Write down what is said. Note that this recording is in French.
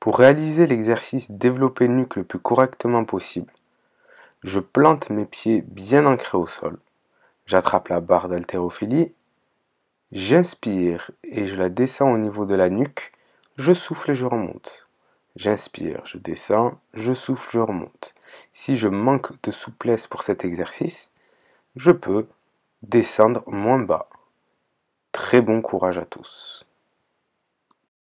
Pour réaliser l'exercice développé nuque le plus correctement possible, je plante mes pieds bien ancrés au sol. J'attrape la barre d'haltérophilie, j'inspire et je la descends au niveau de la nuque, je souffle et je remonte. J'inspire, je descends, je souffle, je remonte. Si je manque de souplesse pour cet exercice, je peux descendre moins bas. Très bon courage à tous.